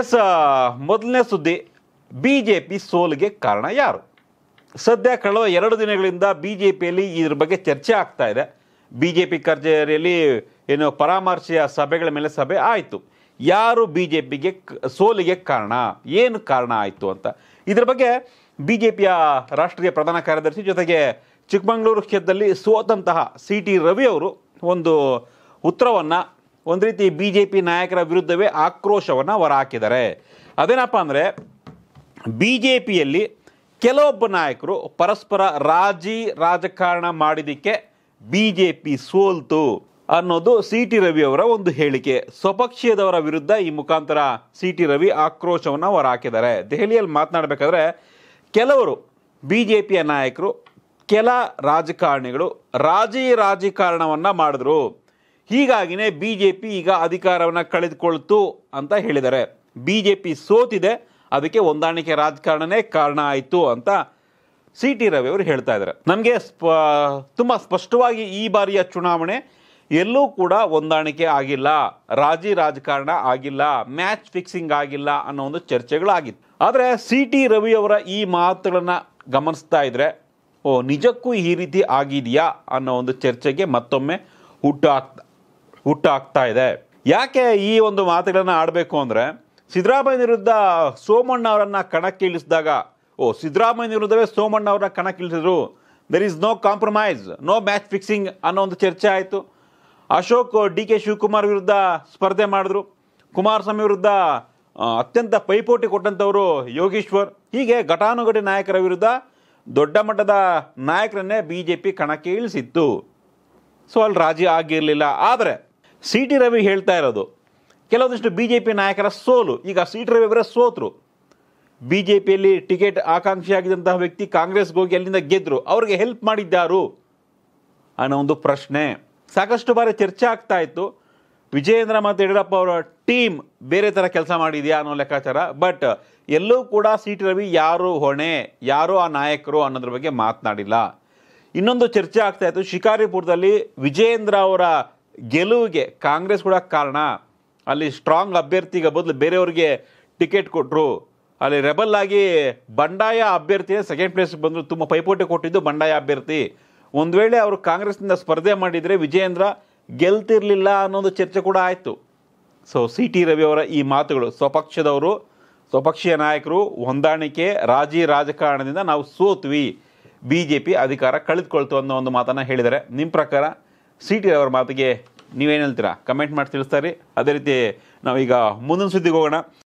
S ಮೊದಲನೇ ಸುದ್ದಿ B J P ಸೋಲಿಗೆ ಕಾರಣ ಯಾರು ಸದ್ಯ ಕಳೆದ ಎರಡು ದಿನಗಳಿಂದ ಬಿ ಜೆ ಪಿಯಲ್ಲಿ ಇದ್ರ ಬಗ್ಗೆ ಚರ್ಚೆ ಆಗ್ತಾ ಇದೆ ಬಿ ಜೆ ಪಿ ಕಚೇರಿಯಲ್ಲಿ ಏನು ಪರಾಮರ್ಶೆಯ ಸಭೆಗಳ ಮೇಲೆ ಸಭೆ ಆಯಿತು ಯಾರು ಬಿ ಜೆ ಪಿಗೆ ಸೋಲಿಗೆ ಕಾರಣ ಏನು ಕಾರಣ ಆಯಿತು ಅಂತ ಇದರ ಬಗ್ಗೆ ಬಿ ಜೆ ಪಿಯ ರಾಷ್ಟ್ರೀಯ ಪ್ರಧಾನ ಕಾರ್ಯದರ್ಶಿ ಜೊತೆಗೆ ಚಿಕ್ಕಮಗಳೂರು ಕ್ಷೇತ್ರದಲ್ಲಿ ಸೋತಂತಹ ಸಿ ಟಿ ರವಿ ಅವರು ಒಂದು ಉತ್ತರವನ್ನು ಒಂದು ರೀತಿ ಬಿ ಜೆ ಪಿ ನಾಯಕರ ವಿರುದ್ಧವೇ ಆಕ್ರೋಶವನ್ನು ಹೊರಹಾಕಿದ್ದಾರೆ ಅದೇನಪ್ಪ ಅಂದರೆ ಬಿ ಜೆ ಪಿಯಲ್ಲಿ ಕೆಲವೊಬ್ಬ ನಾಯಕರು ಪರಸ್ಪರ ರಾಜಿ ರಾಜಕಾರಣ ಮಾಡಿದ್ದಕ್ಕೆ ಬಿ ಜೆ ಪಿ ಸೋಲ್ತು ಅನ್ನೋದು ಸಿ ಟಿ ರವಿ ಅವರ ಒಂದು ಹೇಳಿಕೆ ಸ್ವಪಕ್ಷೀಯದವರ ವಿರುದ್ಧ ಈ ಮುಖಾಂತರ ಸಿ ಟಿ ರವಿ ಆಕ್ರೋಶವನ್ನು ಹೊರಹಾಕಿದ್ದಾರೆ ದೆಹಲಿಯಲ್ಲಿ ಮಾತನಾಡಬೇಕಾದ್ರೆ ಕೆಲವರು ಬಿ ಜೆ ಪಿಯ ನಾಯಕರು ಕೆಲ ರಾಜಕಾರಣಿಗಳು ರಾಜಿ ರಾಜಕಾರಣವನ್ನು ಮಾಡಿದ್ರು ಹೀಗಾಗಿನೇ ಬಿ ಜೆ ಪಿ ಈಗ ಅಧಿಕಾರವನ್ನು ಕಳೆದುಕೊಳ್ತು ಅಂತ ಹೇಳಿದ್ದಾರೆ ಬಿ ಜೆ ಪಿ ಸೋತಿದೆ ಅದಕ್ಕೆ ಹೊಂದಾಣಿಕೆ ರಾಜಕಾರಣನೇ ಕಾರಣ ಆಯಿತು ಅಂತ ಸಿ ಟಿ ರವಿ ಅವರು ಹೇಳ್ತಾ ಇದ್ದಾರೆ ನಮಗೆ ಸ್ಪ ತುಂಬ ಸ್ಪಷ್ಟವಾಗಿ ಈ ಬಾರಿಯ ಚುನಾವಣೆ ಎಲ್ಲೂ ಕೂಡ ಹೊಂದಾಣಿಕೆ ಆಗಿಲ್ಲ ರಾಜಿ ರಾಜಕಾರಣ ಆಗಿಲ್ಲ ಮ್ಯಾಚ್ ಫಿಕ್ಸಿಂಗ್ ಆಗಿಲ್ಲ ಅನ್ನೋ ಒಂದು ಚರ್ಚೆಗಳಾಗಿತ್ತು ಆದರೆ ಸಿ ಟಿ ರವಿ ಅವರ ಈ ಮಾತುಗಳನ್ನು ಗಮನಿಸ್ತಾ ಇದ್ದರೆ ಓ ನಿಜಕ್ಕೂ ಈ ರೀತಿ ಆಗಿದೆಯಾ ಅನ್ನೋ ಒಂದು ಚರ್ಚೆಗೆ ಮತ್ತೊಮ್ಮೆ ಹುಟ್ಟು ಆಗ್ತದೆ ಹುಟ್ಟಾಗ್ತಾ ಇದೆ ಯಾಕೆ ಈ ಒಂದು ಮಾತುಗಳನ್ನು ಆಡಬೇಕು ಅಂದರೆ ಸಿದ್ದರಾಮಯ್ಯ ವಿರುದ್ಧ ಸೋಮಣ್ಣ ಅವರನ್ನು ಕಣಕ್ಕಿಳಿಸಿದಾಗ ಓ ಸಿದ್ದರಾಮಯ್ಯ ವಿರುದ್ಧವೇ ಸೋಮಣ್ಣ ಅವರನ್ನ ಕಣಕ್ಕಿಳಿಸಿದ್ರು there is no compromise no match fixing ಅನ್ನೋ ಒಂದು ಚರ್ಚೆ ಆಯಿತು ಅಶೋಕ್ ಡಿ ಕೆ ಶಿವಕುಮಾರ್ ವಿರುದ್ಧ ಸ್ಪರ್ಧೆ ಮಾಡಿದ್ರು ಕುಮಾರಸ್ವಾಮಿ ವಿರುದ್ಧ ಅತ್ಯಂತ ಪೈಪೋಟಿ ಕೊಟ್ಟಂಥವರು ಯೋಗೀಶ್ವರ್ ಹೀಗೆ ಘಟಾನುಘಟಿ ನಾಯಕರ ವಿರುದ್ಧ ದೊಡ್ಡ ಮಟ್ಟದ ನಾಯಕರನ್ನೇ ಬಿ ಜೆ ಪಿ ಕಣಕ್ಕೆ ಇಳಿಸಿತ್ತು ಸೊ ಅಲ್ಲಿ ರಾಜಿ ಆಗಿರಲಿಲ್ಲ ಆದರೆ ಸಿ ಟಿ ರವಿ ಹೇಳ್ತಾ ಇರೋದು ಕೆಲವೊಂದಿಷ್ಟು ಬಿ ಜೆ ಪಿ ನಾಯಕರ ಸೋಲು ಈಗ ಸಿ ಟಿ ರವಿ ಅವರ ಸೋತರು ಬಿ ಜೆ ಪಿಯಲ್ಲಿ ಟಿಕೆಟ್ ಆಕಾಂಕ್ಷಿಯಾಗಿದ್ದಂತಹ ವ್ಯಕ್ತಿ ಕಾಂಗ್ರೆಸ್ಗೆ ಹೋಗಿ ಅಲ್ಲಿಂದ ಗೆದ್ದರು ಅವ್ರಿಗೆ ಹೆಲ್ಪ್ ಮಾಡಿದ್ದಾರು ಅನ್ನೋ ಒಂದು ಪ್ರಶ್ನೆ ಸಾಕಷ್ಟು ಬಾರಿ ಚರ್ಚೆ ಆಗ್ತಾ ಇತ್ತು ವಿಜಯೇಂದ್ರ ಮತ್ತು ಯಡಿಯೂರಪ್ಪ ಅವರ ಟೀಮ್ ಬೇರೆ ಥರ ಕೆಲಸ ಮಾಡಿದೆಯಾ ಅನ್ನೋ ಲೆಕ್ಕಾಚಾರ ಬಟ್ ಎಲ್ಲೂ ಕೂಡ ಸಿ ಟಿ ರವಿ ಯಾರು ಹೊಣೆ ಯಾರು ಆ ನಾಯಕರು ಅನ್ನೋದ್ರ ಬಗ್ಗೆ ಮಾತನಾಡಿಲ್ಲ ಇನ್ನೊಂದು ಚರ್ಚೆ ಆಗ್ತಾ ಇತ್ತು ಶಿಕಾರಿಪುರದಲ್ಲಿ ವಿಜಯೇಂದ್ರ ಅವರ ಗೆಲುವಿಗೆ ಕಾಂಗ್ರೆಸ್ ಕೂಡ ಕಾರಣ ಅಲ್ಲಿ ಸ್ಟ್ರಾಂಗ್ ಅಭ್ಯರ್ಥಿಗೆ ಬದಲು ಬೇರೆಯವ್ರಿಗೆ ಟಿಕೆಟ್ ಕೊಟ್ಟರು ಅಲ್ಲಿ ರೆಬಲ್ ಆಗಿ ಬಂಡಾಯ ಅಭ್ಯರ್ಥಿ ಸೆಕೆಂಡ್ ಪ್ಲೇಸ್ ಬಂದರು ತುಂಬ ಪೈಪೋಟಿ ಕೊಟ್ಟಿದ್ದು ಬಂಡಾಯ ಅಭ್ಯರ್ಥಿ ಒಂದು ವೇಳೆ ಅವರು ಕಾಂಗ್ರೆಸ್ನಿಂದ ಸ್ಪರ್ಧೆ ಮಾಡಿದರೆ ವಿಜಯೇಂದ್ರ ಗೆಲ್ತಿರಲಿಲ್ಲ ಅನ್ನೋದು ಚರ್ಚೆ ಕೂಡ ಆಯಿತು ಸೊ ಸಿ ಟಿ ರವಿಯವರ ಈ ಮಾತುಗಳು ಸ್ವಪಕ್ಷದವರು ಸ್ವಪಕ್ಷೀಯ ನಾಯಕರು ಹೊಂದಾಣಿಕೆ ರಾಜಿ ರಾಜಕಾರಣದಿಂದ ನಾವು ಸೋತ್ವಿ ಬಿ ಜೆ ಪಿ ಅಧಿಕಾರ ಕಳೆದುಕೊಳ್ತು ಅನ್ನೋ ಒಂದು ಮಾತನ್ನು ಹೇಳಿದ್ದಾರೆ ನಿಮ್ಮ ಪ್ರಕಾರ ಸಿ ಟಿ ಅವರ ಮಾತಿಗೆ ನೀವೇನು ಹೇಳ್ತೀರಾ ಕಮೆಂಟ್ ಮಾಡಿ ತಿಳಿಸ್ತಾರೆ ಅದೇ ರೀತಿ ನಾವೀಗ ಮುಂದಿನ ಸುದ್ದಿಗೆ ಹೋಗೋಣ